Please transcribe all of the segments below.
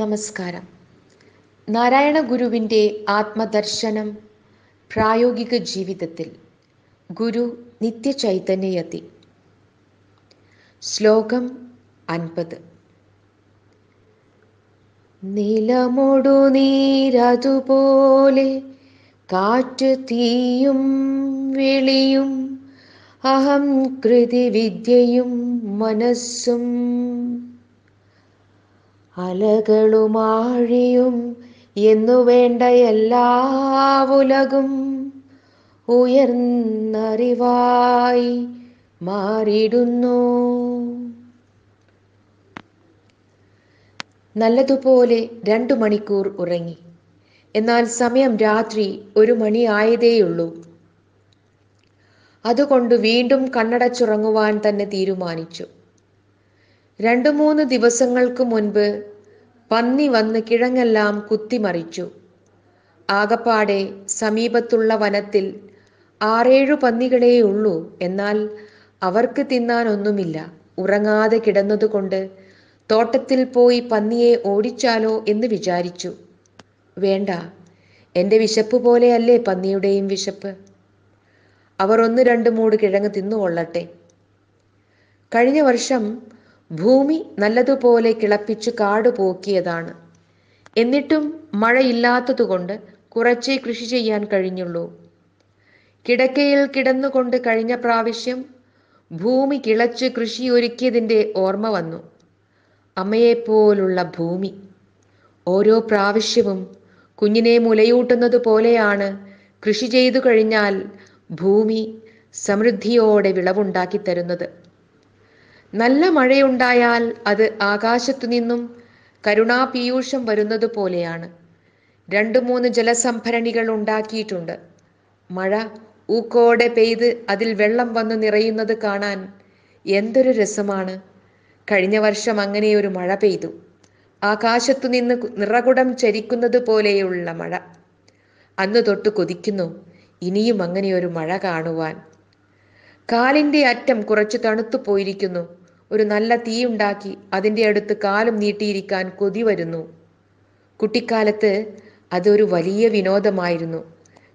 നമസ്കാരം നാരായണ ഗുരുവിൻ്റെ ആത്മദർശനം പ്രായോഗിക ജീവിതത്തിൽ ഗുരു നിത്യചൈതന്യയതി ശ്ലോകം അൻപത് നിലമൊടു നീരതുപോലെ കാറ്റ് തീയും വിളിയും അഹം കൃതി വിദ്യയും മനസ്സും അലകളുമാഴിയും എന്നു വേണ്ട എല്ലാ ഉലകും ഉയർന്നറിവായി മാറിയിടുന്നു നല്ലതുപോലെ രണ്ടു മണിക്കൂർ ഉറങ്ങി എന്നാൽ സമയം രാത്രി ഒരു ആയതേയുള്ളൂ അതുകൊണ്ട് വീണ്ടും കണ്ണടച്ചുറങ്ങുവാൻ തന്നെ തീരുമാനിച്ചു രണ്ടു മൂന്ന് ദിവസങ്ങൾക്ക് മുൻപ് പന്നി വന്ന് കിഴങ്ങെല്ലാം കുത്തിമറിച്ചു ആകപ്പാടെ സമീപത്തുള്ള വനത്തിൽ ആറേഴു പന്നികളേ ഉള്ളൂ എന്നാൽ അവർക്ക് തിന്നാനൊന്നുമില്ല ഉറങ്ങാതെ കിടന്നതുകൊണ്ട് തോട്ടത്തിൽ പോയി പന്നിയെ ഓടിച്ചാലോ എന്ന് വിചാരിച്ചു വേണ്ട എൻ്റെ വിശപ്പ് പോലെയല്ലേ പന്നിയുടെയും വിശപ്പ് അവർ ഒന്ന് രണ്ട് മൂട് കിഴങ്ങ് തിന്നുകൊള്ളട്ടെ കഴിഞ്ഞ വർഷം ഭൂമി നല്ലതുപോലെ കിളപ്പിച്ച് കാടുപോക്കിയതാണ് എന്നിട്ടും മഴയില്ലാത്തതുകൊണ്ട് കുറച്ചേ കൃഷി ചെയ്യാൻ കഴിഞ്ഞുള്ളൂ കിടക്കയിൽ കിടന്നുകൊണ്ട് കഴിഞ്ഞ പ്രാവശ്യം ഭൂമി കിളച്ച് കൃഷി ഒരുക്കിയതിൻ്റെ ഓർമ്മ വന്നു അമ്മയെപ്പോലുള്ള ഭൂമി ഓരോ പ്രാവശ്യവും കുഞ്ഞിനെ മുലയൂട്ടുന്നത് പോലെയാണ് കൃഷി ചെയ്തു കഴിഞ്ഞാൽ ഭൂമി സമൃദ്ധിയോടെ വിളവുണ്ടാക്കി തരുന്നത് നല്ല മഴയുണ്ടായാൽ അത് ആകാശത്തു നിന്നും കരുണാപീയൂഷം വരുന്നത് പോലെയാണ് രണ്ട് മൂന്ന് ജലസംഭരണികൾ ഉണ്ടാക്കിയിട്ടുണ്ട് മഴ ഊക്കോടെ പെയ്ത് അതിൽ വെള്ളം വന്ന് നിറയുന്നത് കാണാൻ എന്തൊരു രസമാണ് കഴിഞ്ഞ വർഷം അങ്ങനെ ഒരു മഴ പെയ്തു ആകാശത്തു നിന്ന് നിറകുടം ചരിക്കുന്നത് പോലെയുള്ള മഴ അന്ന് തൊട്ട് കൊതിക്കുന്നു ഇനിയും അങ്ങനെയൊരു മഴ കാണുവാൻ കാലിൻ്റെ അറ്റം കുറച്ച് തണുത്തു പോയിരിക്കുന്നു ഒരു നല്ല തീയുണ്ടാക്കി അതിൻ്റെ അടുത്ത് കാലും നീട്ടിയിരിക്കാൻ കൊതി വരുന്നു കുട്ടിക്കാലത്ത് അതൊരു വലിയ വിനോദമായിരുന്നു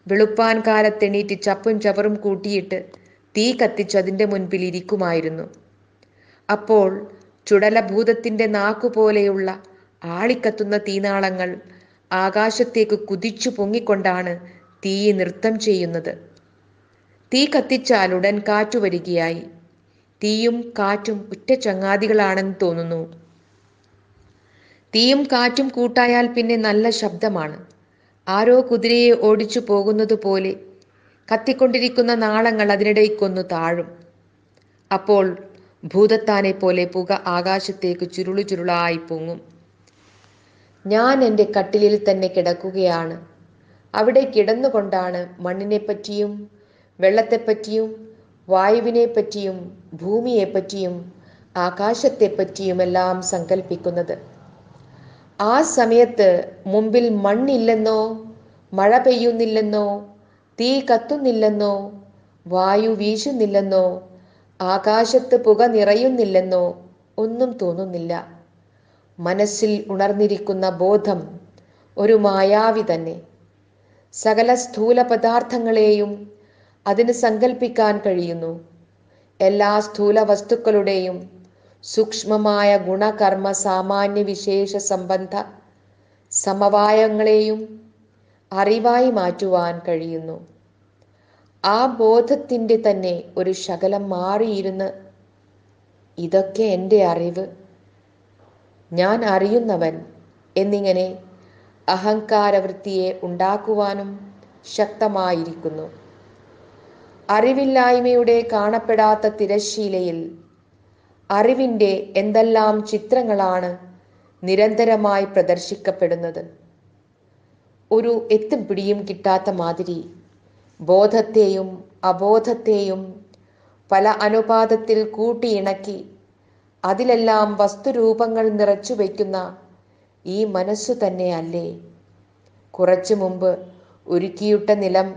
വെളുപ്പാൻ കാലത്തെണീറ്റ് ചപ്പും ചവറും കൂട്ടിയിട്ട് തീ അതിൻ്റെ മുൻപിൽ ഇരിക്കുമായിരുന്നു അപ്പോൾ ചുടലഭൂതത്തിൻ്റെ നാക്കുപോലെയുള്ള ആളിക്കത്തുന്ന തീനാളങ്ങൾ ആകാശത്തേക്ക് കുതിച്ചു പൊങ്ങിക്കൊണ്ടാണ് തീ നൃത്തം ചെയ്യുന്നത് തീ കത്തിച്ചാലുടൻ വരികയായി തീയും കാറ്റും ഉറ്റ ചങ്ങാതികളാണെന്ന് തോന്നുന്നു തീയും കാറ്റും കൂട്ടായാൽ പിന്നെ നല്ല ശബ്ദമാണ് ആരോ കുതിരയെ ഓടിച്ചു പോകുന്നത് പോലെ കത്തിക്കൊണ്ടിരിക്കുന്ന നാളങ്ങൾ അതിനിടയ്ക്കൊന്നു താഴും അപ്പോൾ ഭൂതത്താനെ പോലെ പുക ആകാശത്തേക്ക് ചുരുളു ചുരുളായി പൊങ്ങും ഞാൻ എൻ്റെ കട്ടിലിൽ തന്നെ കിടക്കുകയാണ് അവിടെ കിടന്നുകൊണ്ടാണ് മണ്ണിനെപ്പറ്റിയും വെള്ളത്തെപ്പറ്റിയും വായുവിനെപ്പറ്റിയും ഭൂമിയെപ്പറ്റിയും ആകാശത്തെപ്പറ്റിയുമെല്ലാം സങ്കല്പിക്കുന്നത് ആ സമയത്ത് മുമ്പിൽ മണ്ണില്ലെന്നോ മഴ പെയ്യുന്നില്ലെന്നോ തീ കത്തുന്നില്ലെന്നോ വായു വീശുന്നില്ലെന്നോ ആകാശത്ത് പുക നിറയുന്നില്ലെന്നോ ഒന്നും തോന്നുന്നില്ല മനസ്സിൽ ഉണർന്നിരിക്കുന്ന ബോധം ഒരു മായാവി തന്നെ സകല സ്ഥൂല പദാർത്ഥങ്ങളെയും അതിന് സങ്കല്പിക്കാൻ കഴിയുന്നു എല്ലാ സ്ഥൂല വസ്തുക്കളുടെയും സൂക്ഷ്മമായ ഗുണകർമ്മ സാമാന്യ വിശേഷ സംബന്ധ സമവായങ്ങളെയും അറിവായി മാറ്റുവാൻ കഴിയുന്നു ആ ബോധത്തിൻ്റെ തന്നെ ഒരു ശകലം മാറിയിരുന്ന് ഇതൊക്കെ എൻ്റെ അറിവ് ഞാൻ അറിയുന്നവൻ എന്നിങ്ങനെ അഹങ്കാരവൃത്തിയെ ഉണ്ടാക്കുവാനും ശക്തമായിരിക്കുന്നു അറിവില്ലായ്മയുടെ കാണപ്പെടാത്ത തിരശീലയിൽ അറിവിൻ്റെ എന്തെല്ലാം ചിത്രങ്ങളാണ് നിരന്തരമായി പ്രദർശിക്കപ്പെടുന്നത് ഒരു എത്തും പിടിയും കിട്ടാത്ത മാതിരി ബോധത്തെയും അബോധത്തെയും പല അനുപാതത്തിൽ കൂട്ടിയിണക്കി അതിലെല്ലാം വസ്തുരൂപങ്ങൾ നിറച്ചു വയ്ക്കുന്ന ഈ മനസ്സു തന്നെയല്ലേ കുറച്ചു മുമ്പ് ഒരുക്കിയിട്ട നിലം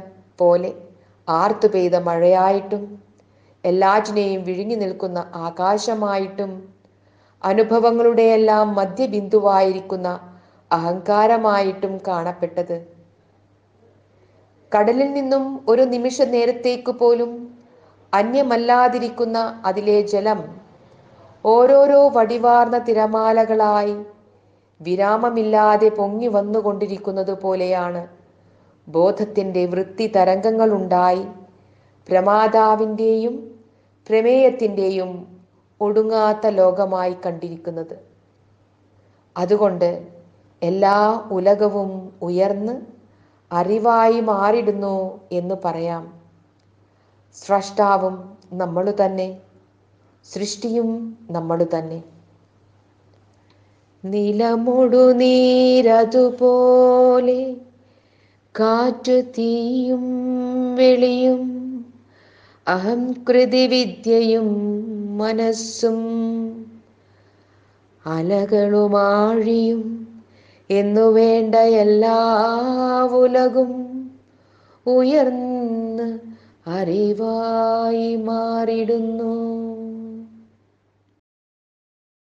പോലെ ആർത്തു പെയ്ത മഴയായിട്ടും എല്ലാറ്റിനെയും വിഴുങ്ങി നിൽക്കുന്ന ആകാശമായിട്ടും അനുഭവങ്ങളുടെ എല്ലാം മധ്യബിന്ദുവായിരിക്കുന്ന അഹങ്കാരമായിട്ടും കാണപ്പെട്ടത് കടലിൽ നിന്നും ഒരു നിമിഷ നേരത്തേക്ക് പോലും അന്യമല്ലാതിരിക്കുന്ന അതിലെ ജലം ഓരോരോ വടിവാർന്ന തിരമാലകളായി വിരാമമില്ലാതെ പൊങ്ങി വന്നുകൊണ്ടിരിക്കുന്നത് പോലെയാണ് ബോധത്തിൻ്റെ വൃത്തി തരംഗങ്ങളുണ്ടായി പ്രമാതാവിൻ്റെയും പ്രമേയത്തിൻ്റെയും ഒടുങ്ങാത്ത ലോകമായി കണ്ടിരിക്കുന്നത് അതുകൊണ്ട് എല്ലാ ഉലകവും ഉയർന്ന് അറിവായി മാറിടുന്നു എന്ന് പറയാം സ്രഷ്ടാവും നമ്മൾ തന്നെ സൃഷ്ടിയും നമ്മൾ തന്നെ നിലമൊടു നീരതുപോലെ കാറ്റു തീയും വെളിയും അഹം കൃതി വിദ്യയും മനസ്സും അലകളുമാഴിയും എന്നു വേണ്ട എല്ലാ ഉലകും ഉയർന്ന് അറിവായി മാറിടുന്നു